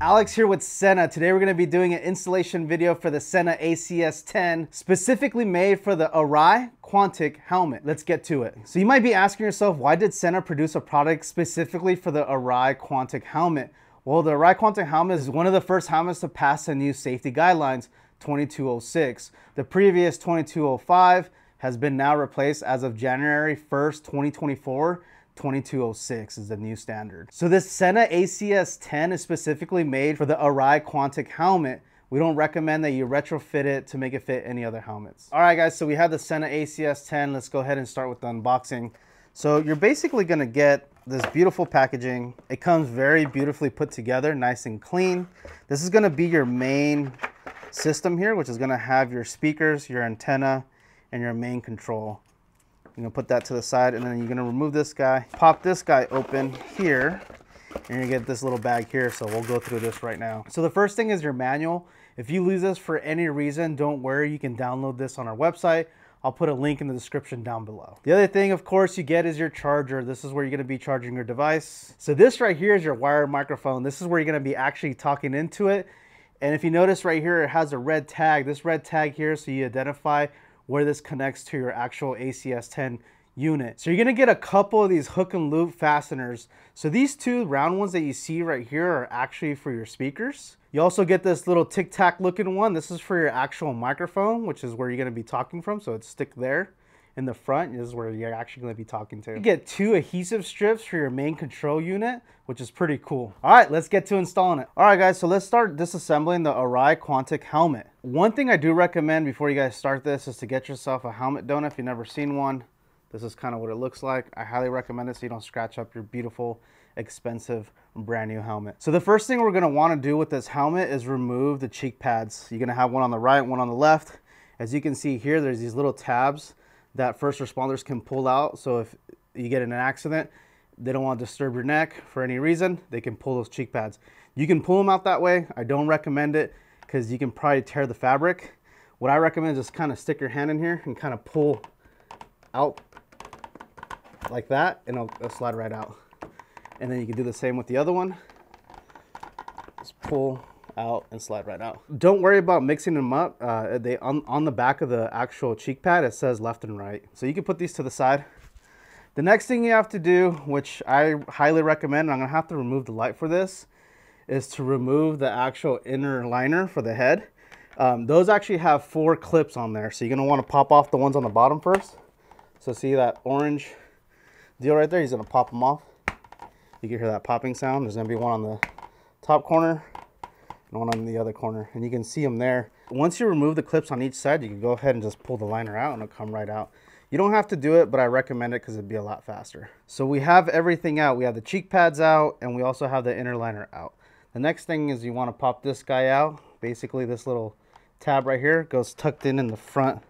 Alex here with Senna. Today we're gonna to be doing an installation video for the Senna ACS10, specifically made for the Arai Quantic helmet. Let's get to it. So you might be asking yourself, why did Senna produce a product specifically for the Arai Quantic helmet? Well, the Arai Quantic helmet is one of the first helmets to pass the new safety guidelines, 2206. The previous 2205 has been now replaced as of January 1st, 2024 2206 is the new standard. So this Senna ACS-10 is specifically made for the Arai Quantic helmet. We don't recommend that you retrofit it to make it fit any other helmets. All right guys, so we have the Senna ACS-10. Let's go ahead and start with the unboxing. So you're basically gonna get this beautiful packaging. It comes very beautifully put together, nice and clean. This is gonna be your main system here, which is gonna have your speakers, your antenna, and your main control. You're gonna put that to the side and then you're gonna remove this guy, pop this guy open here, and you get this little bag here. So we'll go through this right now. So the first thing is your manual. If you lose this for any reason, don't worry, you can download this on our website. I'll put a link in the description down below. The other thing, of course, you get is your charger. This is where you're gonna be charging your device. So this right here is your wired microphone. This is where you're gonna be actually talking into it. And if you notice right here, it has a red tag. This red tag here, so you identify where this connects to your actual ACS10 unit. So you're gonna get a couple of these hook and loop fasteners. So these two round ones that you see right here are actually for your speakers. You also get this little tic-tac looking one. This is for your actual microphone, which is where you're gonna be talking from, so it's stick there in the front is where you're actually going to be talking to. You get two adhesive strips for your main control unit, which is pretty cool. All right, let's get to installing it. All right, guys, so let's start disassembling the Arai Quantic helmet. One thing I do recommend before you guys start this is to get yourself a helmet donut if you've never seen one. This is kind of what it looks like. I highly recommend it so you don't scratch up your beautiful, expensive, brand new helmet. So the first thing we're gonna wanna do with this helmet is remove the cheek pads. You're gonna have one on the right, one on the left. As you can see here, there's these little tabs that first responders can pull out. So if you get in an accident, they don't want to disturb your neck for any reason, they can pull those cheek pads. You can pull them out that way. I don't recommend it because you can probably tear the fabric. What I recommend is just kind of stick your hand in here and kind of pull out like that and it'll, it'll slide right out. And then you can do the same with the other one. Just pull out and slide right out. Don't worry about mixing them up. Uh, they on, on the back of the actual cheek pad, it says left and right. So you can put these to the side. The next thing you have to do, which I highly recommend, I'm gonna have to remove the light for this, is to remove the actual inner liner for the head. Um, those actually have four clips on there. So you're gonna wanna pop off the ones on the bottom first. So see that orange deal right there? He's gonna pop them off. You can hear that popping sound. There's gonna be one on the top corner and one on the other corner. And you can see them there. Once you remove the clips on each side, you can go ahead and just pull the liner out and it'll come right out. You don't have to do it, but I recommend it because it'd be a lot faster. So we have everything out. We have the cheek pads out and we also have the inner liner out. The next thing is you want to pop this guy out. Basically this little tab right here goes tucked in in the front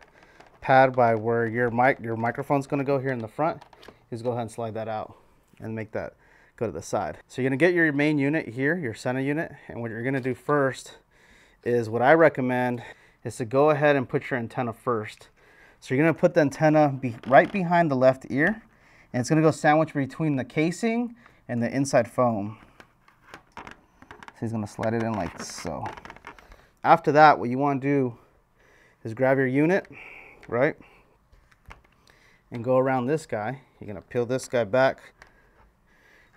pad by where your mic, your microphone's going to go here in the front. Just go ahead and slide that out and make that go to the side. So you're gonna get your main unit here, your center unit, and what you're gonna do first is what I recommend is to go ahead and put your antenna first. So you're gonna put the antenna be right behind the left ear, and it's gonna go sandwich between the casing and the inside foam. So he's gonna slide it in like so. After that, what you wanna do is grab your unit, right? And go around this guy. You're gonna peel this guy back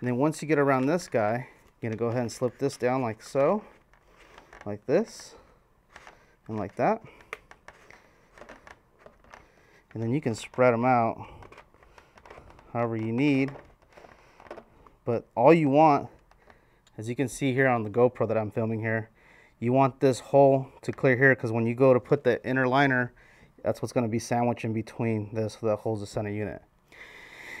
and then once you get around this guy, you're going to go ahead and slip this down like so, like this, and like that. And then you can spread them out however you need. But all you want, as you can see here on the GoPro that I'm filming here, you want this hole to clear here because when you go to put the inner liner, that's what's going to be sandwiched in between this, so that holds the center unit.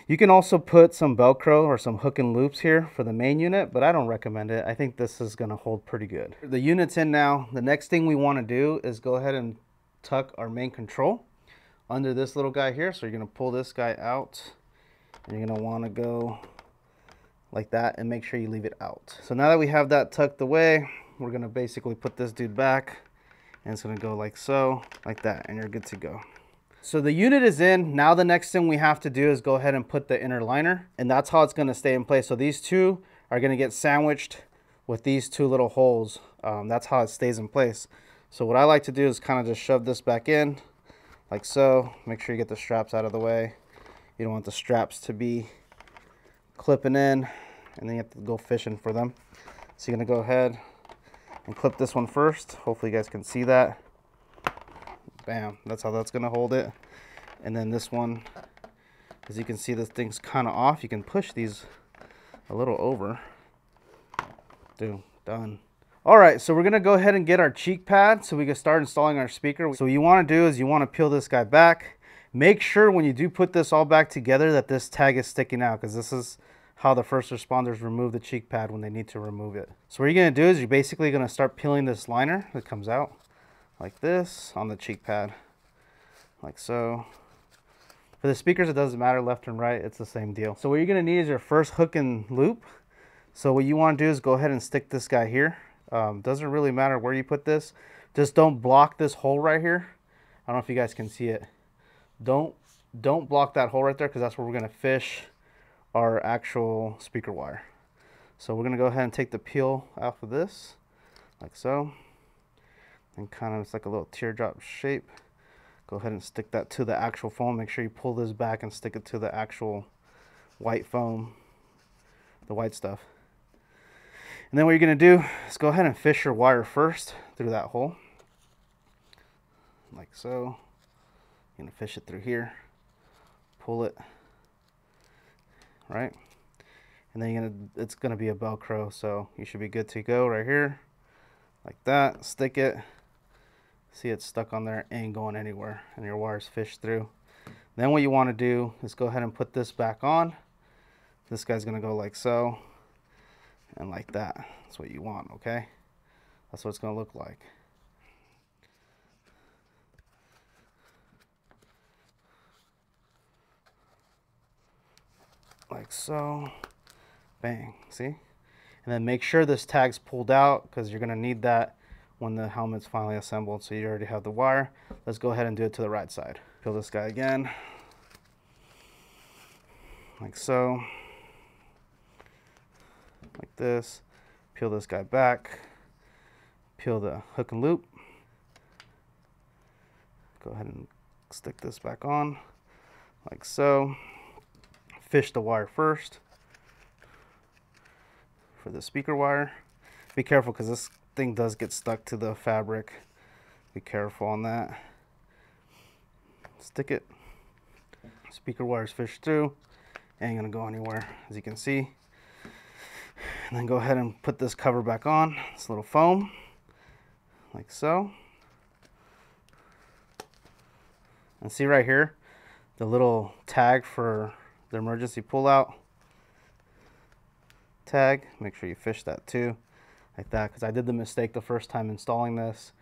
You can also put some Velcro or some hook and loops here for the main unit, but I don't recommend it. I think this is gonna hold pretty good. The unit's in now. The next thing we wanna do is go ahead and tuck our main control under this little guy here. So you're gonna pull this guy out and you're gonna wanna go like that and make sure you leave it out. So now that we have that tucked away, we're gonna basically put this dude back and it's gonna go like so, like that, and you're good to go. So the unit is in. Now the next thing we have to do is go ahead and put the inner liner and that's how it's gonna stay in place. So these two are gonna get sandwiched with these two little holes. Um, that's how it stays in place. So what I like to do is kind of just shove this back in like so. Make sure you get the straps out of the way. You don't want the straps to be clipping in and then you have to go fishing for them. So you're gonna go ahead and clip this one first. Hopefully you guys can see that. Bam, that's how that's gonna hold it. And then this one, as you can see, this thing's kind of off. You can push these a little over. Boom, done. All right, so we're gonna go ahead and get our cheek pad so we can start installing our speaker. So what you wanna do is you wanna peel this guy back. Make sure when you do put this all back together that this tag is sticking out because this is how the first responders remove the cheek pad when they need to remove it. So what you're gonna do is you're basically gonna start peeling this liner that comes out like this on the cheek pad, like so. For the speakers, it doesn't matter left and right, it's the same deal. So what you're gonna need is your first hook and loop. So what you wanna do is go ahead and stick this guy here. Um, doesn't really matter where you put this. Just don't block this hole right here. I don't know if you guys can see it. Don't, don't block that hole right there because that's where we're gonna fish our actual speaker wire. So we're gonna go ahead and take the peel off of this, like so and kind of it's like a little teardrop shape go ahead and stick that to the actual foam make sure you pull this back and stick it to the actual white foam the white stuff and then what you're going to do is go ahead and fish your wire first through that hole like so you're going to fish it through here pull it right and then you're gonna it's gonna be a velcro so you should be good to go right here like that stick it See it's stuck on there, ain't going anywhere, and your wire's fished through. Then what you want to do is go ahead and put this back on. This guy's going to go like so and like that. That's what you want, okay? That's what it's going to look like. Like so. Bang. See? And then make sure this tag's pulled out because you're going to need that when the helmet's finally assembled. So you already have the wire. Let's go ahead and do it to the right side. Peel this guy again, like so, like this. Peel this guy back, peel the hook and loop. Go ahead and stick this back on, like so. Fish the wire first for the speaker wire. Be careful because this thing does get stuck to the fabric. Be careful on that. Stick it. Speaker wires fish through. Ain't gonna go anywhere, as you can see. And then go ahead and put this cover back on, this little foam, like so. And see right here, the little tag for the emergency pullout tag. Make sure you fish that too like that because I did the mistake the first time installing this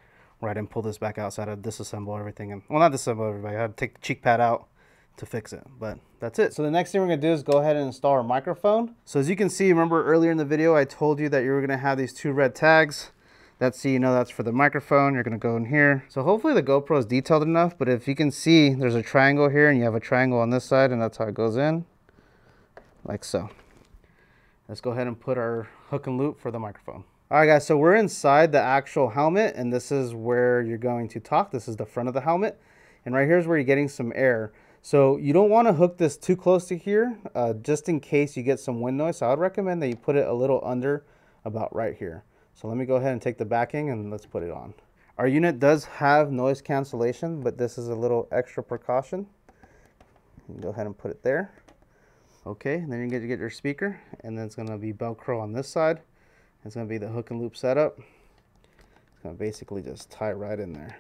where I didn't pull this back out so I had to disassemble everything and well not disassemble everybody I had to take the cheek pad out to fix it but that's it so the next thing we're gonna do is go ahead and install our microphone so as you can see remember earlier in the video I told you that you were gonna have these two red tags that's so you know that's for the microphone you're gonna go in here so hopefully the GoPro is detailed enough but if you can see there's a triangle here and you have a triangle on this side and that's how it goes in like so let's go ahead and put our hook and loop for the microphone all right, guys, so we're inside the actual helmet, and this is where you're going to talk. This is the front of the helmet, and right here is where you're getting some air. So you don't want to hook this too close to here, uh, just in case you get some wind noise. So I would recommend that you put it a little under about right here. So let me go ahead and take the backing and let's put it on. Our unit does have noise cancellation, but this is a little extra precaution. go ahead and put it there. Okay, then you get to get your speaker, and then it's going to be Velcro on this side. It's going to be the hook and loop setup. It's going to basically just tie right in there.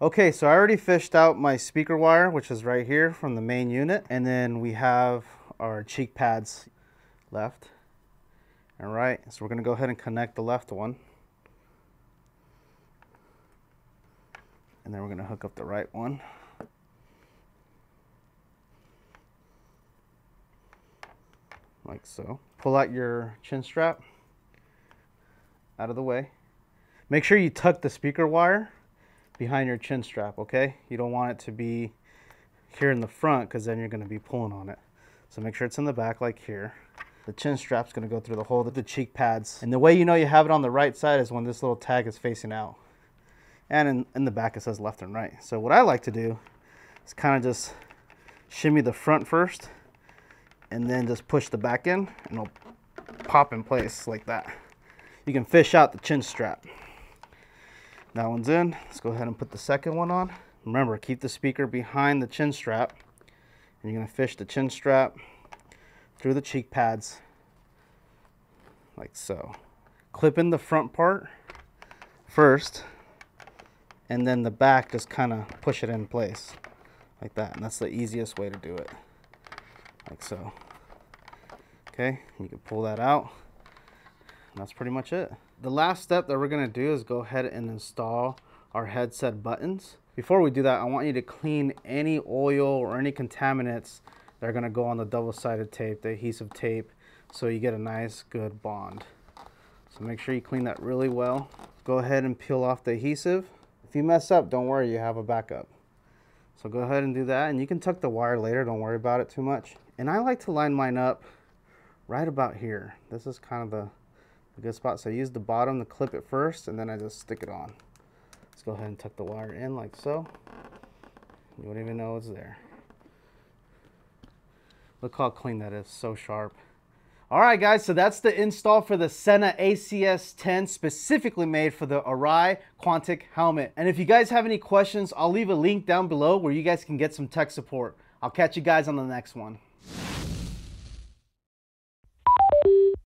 Okay, so I already fished out my speaker wire, which is right here from the main unit. And then we have our cheek pads left and right. So we're going to go ahead and connect the left one. And then we're going to hook up the right one. Like so. Pull out your chin strap out of the way. Make sure you tuck the speaker wire behind your chin strap, okay? You don't want it to be here in the front because then you're going to be pulling on it. So make sure it's in the back like here. The chin strap's going to go through the hole of the cheek pads. And the way you know you have it on the right side is when this little tag is facing out. And in, in the back it says left and right. So what I like to do is kind of just shimmy the front first and then just push the back in and it'll pop in place like that you can fish out the chin strap. That one's in. Let's go ahead and put the second one on. Remember, keep the speaker behind the chin strap. And you're going to fish the chin strap through the cheek pads like so. Clip in the front part first and then the back just kind of push it in place like that. And that's the easiest way to do it like so. Okay, you can pull that out that's pretty much it. The last step that we're gonna do is go ahead and install our headset buttons. Before we do that, I want you to clean any oil or any contaminants that are gonna go on the double-sided tape, the adhesive tape, so you get a nice good bond. So make sure you clean that really well. Go ahead and peel off the adhesive. If you mess up, don't worry, you have a backup. So go ahead and do that, and you can tuck the wire later, don't worry about it too much. And I like to line mine up right about here. This is kind of the a good spot. So I use the bottom to clip it first, and then I just stick it on. Let's go ahead and tuck the wire in like so. You wouldn't even know it's there. Look how clean that is, so sharp. All right, guys, so that's the install for the Senna ACS-10, specifically made for the Arai Quantic helmet. And if you guys have any questions, I'll leave a link down below where you guys can get some tech support. I'll catch you guys on the next one.